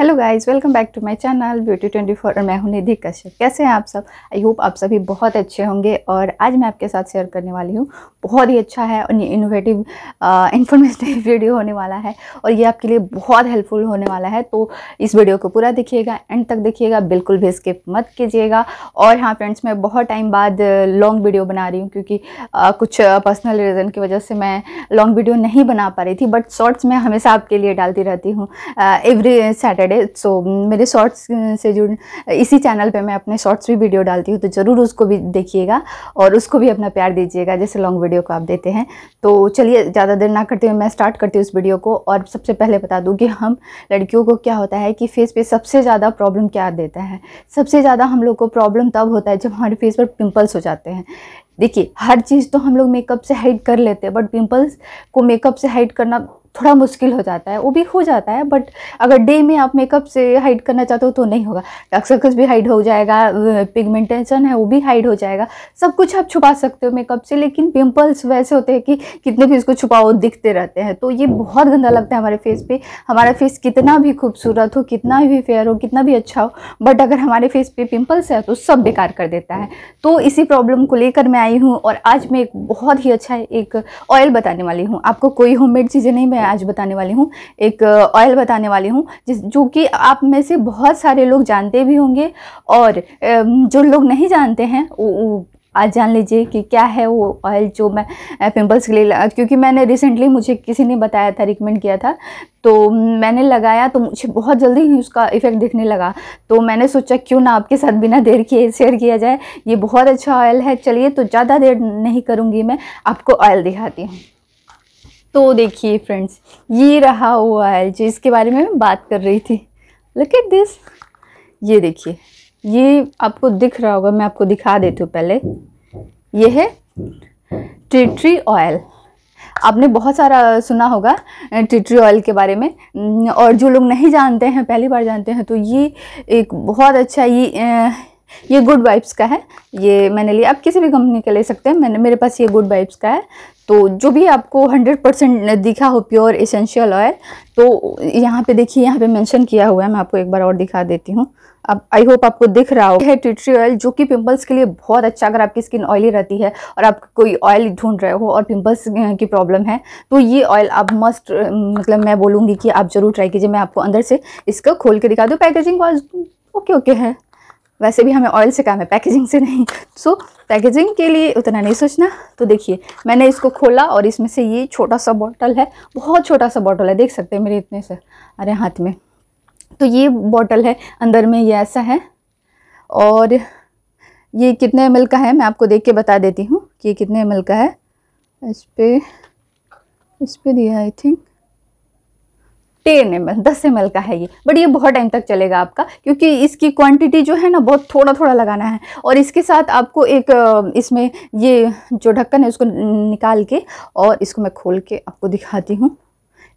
hello guys welcome back to my channel beauty 24 और मैं हूं निधि कश्यप कैसे हैं आप सब आई होप आप सभी बहुत अच्छे होंगे और आज मैं आपके साथ शेयर करने वाली हूं बहुत ही अच्छा है और इनोवेटिव इन्फॉर्मेटिव वीडियो होने वाला है और ये आपके लिए बहुत हेल्पफुल होने वाला है तो इस वीडियो को पूरा देखिएगा एंड तक देखिएगा बिल्कुल भी स्किप मत कीजिएगा और हाँ फ्रेंड्स मैं बहुत टाइम बाद लॉन्ग वीडियो बना रही हूँ क्योंकि आ, कुछ पर्सनल रीज़न की वजह से मैं लॉन्ग वीडियो नहीं बना पा रही थी बट शॉर्ट्स मैं हमेशा आपके लिए डालती रहती हूँ एवरी सैटरडे फ्राइडे सो मेरे शॉर्ट्स से जुड़ इसी चैनल पे मैं अपने शॉर्ट्स भी वीडियो डालती हूँ तो ज़रूर उसको भी देखिएगा और उसको भी अपना प्यार दीजिएगा जैसे लॉन्ग वीडियो को आप देते हैं तो चलिए ज़्यादा देर ना करते हुए मैं स्टार्ट करती हूँ उस वीडियो को और सबसे पहले बता दूँ कि हम लड़कियों को क्या होता है कि फेस पर सबसे ज़्यादा प्रॉब्लम क्या देता है सबसे ज़्यादा हम लोग को प्रॉब्लम तब होता है जब हमारे फेस पर पिम्पल्स हो जाते हैं देखिए हर चीज़ तो हम लोग मेकअप से हाइड कर लेते हैं बट पिंपल्स को मेकअप से हाइड करना थोड़ा मुश्किल हो जाता है वो भी हो जाता है बट अगर डे में आप मेकअप से हाइड करना चाहते हो तो नहीं होगा डार्क सर्कल्स भी हाइड हो जाएगा पिगमेंटेशन है वो भी हाइड हो जाएगा सब कुछ आप छुपा सकते हो मेकअप से लेकिन पिंपल्स वैसे होते हैं कि कितने भी इसको छुपाओ दिखते रहते हैं तो ये बहुत गंदा लगता है हमारे फेस पर हमारा फेस कितना भी खूबसूरत हो कितना भी फेयर हो कितना भी अच्छा हो बट अगर हमारे फेस पर पिम्पल्स है तो सब बेकार कर देता है तो इसी प्रॉब्लम को लेकर मैं आई हूँ और आज मैं एक बहुत ही अच्छा एक ऑयल बताने वाली हूँ आपको कोई होम चीज़ें नहीं मैं आज बताने वाली हूँ एक ऑयल बताने वाली हूँ जिस जो कि आप में से बहुत सारे लोग जानते भी होंगे और जो लोग नहीं जानते हैं वो आज जान लीजिए कि क्या है वो ऑयल जो मैं पिंपल्स के लिए क्योंकि मैंने रिसेंटली मुझे किसी ने बताया था रिकमेंड किया था तो मैंने लगाया तो मुझे बहुत जल्दी ही उसका इफ़ेक्ट दिखने लगा तो मैंने सोचा क्यों ना आपके साथ बिना देर किए शेयर किया जाए ये बहुत अच्छा ऑयल है चलिए तो ज़्यादा देर नहीं करूँगी मैं आपको ऑयल दिखाती हूँ तो देखिए फ्रेंड्स ये रहा हुआ है जिसके बारे में मैं बात कर रही थी लुक एट दिस ये देखिए ये आपको दिख रहा होगा मैं आपको दिखा देती हूँ पहले ये है ट्रिट्री ऑयल आपने बहुत सारा सुना होगा ट्रिट्री ऑयल के बारे में और जो लोग नहीं जानते हैं पहली बार जानते हैं तो ये एक बहुत अच्छा ये ये गुड वाइब्स का है ये मैंने लिया आप किसी भी कंपनी का ले सकते हैं मैंने मेरे पास ये गुड वाइब्स का है तो जो भी आपको 100 परसेंट दिखा हो प्योर इसेंशियल ऑयल तो यहाँ पे देखिए यहाँ पे मेंशन किया हुआ है मैं आपको एक बार और दिखा देती हूँ अब आई होप आपको दिख रहा हो है ट्रिट्री ऑयल जो कि पिंपल्स के लिए बहुत अच्छा अगर आपकी स्किन ऑयली रहती है और आप कोई ऑयल ढूंढ रहे हो और पिंपल्स की प्रॉब्लम है तो ये ऑयल आप मस्ट मतलब मैं बोलूँगी कि आप ज़रूर ट्राई कीजिए मैं आपको अंदर से इसका खोल के दिखा दूँ पैकेजिंग ओके ओके है वैसे भी हमें ऑयल से काम है पैकेजिंग से नहीं सो so, पैकेजिंग के लिए उतना नहीं सोचना तो देखिए मैंने इसको खोला और इसमें से ये छोटा सा बॉटल है बहुत छोटा सा बॉटल है देख सकते हैं मेरे इतने से अरे हाथ में तो ये बॉटल है अंदर में ये ऐसा है और ये कितने एम का है मैं आपको देख के बता देती हूँ कि ये कितने एम का है इस पर इस पर दिया I think ten M L दस एम एल का है ये बट ये बहुत टाइम तक चलेगा आपका क्योंकि इसकी क्वांटिटी जो है ना बहुत थोड़ा थोड़ा लगाना है और इसके साथ आपको एक इसमें ये जो ढक्कन है उसको निकाल के और इसको मैं खोल के आपको दिखाती हूँ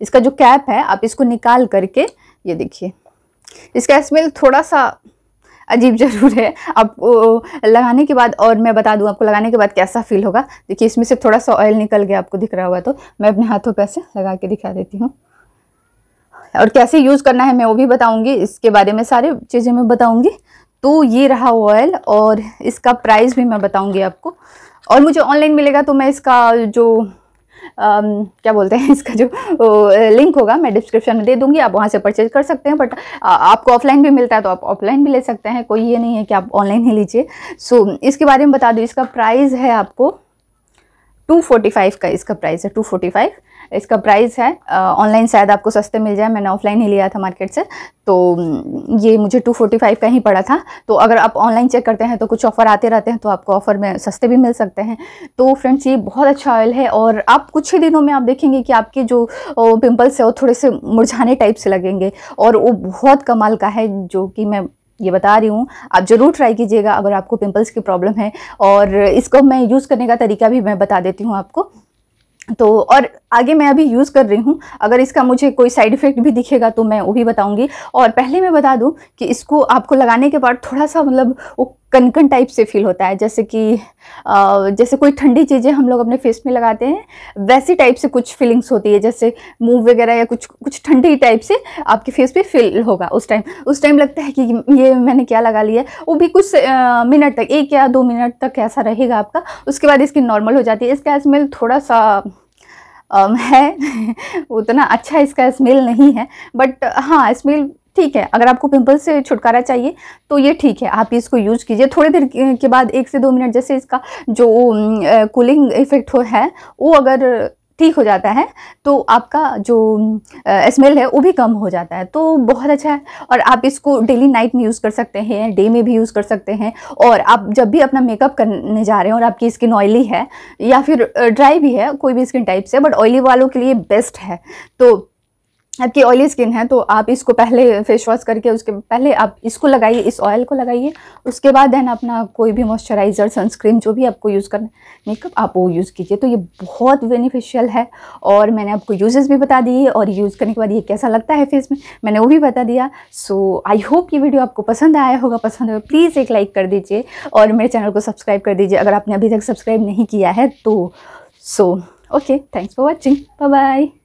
इसका जो कैप है आप इसको निकाल करके ये देखिए इसका स्मेल थोड़ा सा अजीब ज़रूर है आप लगाने के बाद और मैं बता दूं आपको लगाने के बाद कैसा फील होगा देखिए इसमें से थोड़ा सा ऑयल निकल गया आपको दिख रहा होगा तो मैं अपने हाथों पे ऐसे लगा के दिखा देती हूँ और कैसे यूज़ करना है मैं वो भी बताऊंगी इसके बारे में सारे चीज़ें मैं बताऊंगी तो ये रहा ऑयल और इसका प्राइस भी मैं बताऊंगी आपको और मुझे ऑनलाइन मिलेगा तो मैं इसका जो Um, क्या बोलते हैं इसका जो लिंक होगा मैं डिस्क्रिप्शन में दे दूंगी आप वहाँ से परचेज कर सकते हैं बट आपको ऑफलाइन भी मिलता है तो आप ऑफलाइन भी ले सकते हैं कोई ये नहीं है कि आप ऑनलाइन ही लीजिए सो so, इसके बारे में बता दूँ इसका प्राइस है आपको 245 का इसका प्राइस है 245 इसका प्राइस है ऑनलाइन शायद आपको सस्ते मिल जाए मैंने ऑफलाइन ही लिया था मार्केट से तो ये मुझे 245 का ही पड़ा था तो अगर आप ऑनलाइन चेक करते हैं तो कुछ ऑफ़र आते रहते हैं तो आपको ऑफ़र में सस्ते भी मिल सकते हैं तो फ्रेंड्स ये बहुत अच्छा ऑयल है और आप कुछ ही दिनों में आप देखेंगे कि आपके जो पिम्पल्स है वो थोड़े से मुरझाने टाइप से लगेंगे और वो बहुत कमाल का है जो कि मैं ये बता रही हूँ आप ज़रूर ट्राई कीजिएगा अगर आपको पिंपल्स की प्रॉब्लम है और इसको मैं यूज़ करने का तरीका भी मैं बता देती हूँ आपको तो और आगे मैं अभी यूज़ कर रही हूँ अगर इसका मुझे कोई साइड इफ़ेक्ट भी दिखेगा तो मैं वो भी बताऊँगी और पहले मैं बता दूँ कि इसको आपको लगाने के बाद थोड़ा सा मतलब वो कनकन टाइप से फील होता है जैसे कि जैसे कोई ठंडी चीज़ें हम लोग अपने फेस में लगाते हैं वैसी टाइप से कुछ फीलिंग्स होती है जैसे मूव वगैरह या कुछ कुछ ठंडी टाइप से आपके फेस पे फील होगा उस टाइम उस टाइम लगता है कि ये मैंने क्या लगा लिया वो भी कुछ मिनट तक एक या दो मिनट तक ऐसा रहेगा आपका उसके बाद इसकी नॉर्मल हो जाती है इसका स्मेल थोड़ा सा है उतना अच्छा इसका स्मेल नहीं है बट हाँ स्मेल ठीक है अगर आपको पिंपल से छुटकारा चाहिए तो ये ठीक है आप इसको यूज़ कीजिए थोड़ी देर के बाद एक से दो मिनट जैसे इसका जो कूलिंग इफ़ेक्ट हो है वो अगर ठीक हो जाता है तो आपका जो स्मेल है वो भी कम हो जाता है तो बहुत अच्छा है और आप इसको डेली नाइट में यूज़ कर सकते हैं डे में भी यूज़ कर सकते हैं और आप जब भी अपना मेकअप करने जा रहे हैं और आपकी स्किन ऑयली है या फिर ड्राई भी है कोई भी स्किन टाइप से बट ऑयली वालों के लिए बेस्ट है तो आपकी ऑयली स्किन है तो आप इसको पहले फेस वॉश करके उसके पहले आप इसको लगाइए इस ऑयल को लगाइए उसके बाद देन अपना कोई भी मॉइस्चराइज़र सनस्क्रीन जो भी आपको यूज़ करना मेकअप आप वो यूज़ कीजिए तो ये बहुत बेनिफिशियल है और मैंने आपको यूजेस भी बता दिए और यूज़ करने के बाद ये कैसा लगता है फेस में मैंने वो भी बता दिया सो आई होप ये वीडियो आपको पसंद आया होगा पसंद होगा प्लीज़ एक लाइक कर दीजिए और मेरे चैनल को सब्सक्राइब कर दीजिए अगर आपने अभी तक सब्सक्राइब नहीं किया है तो so okay thanks for watching bye bye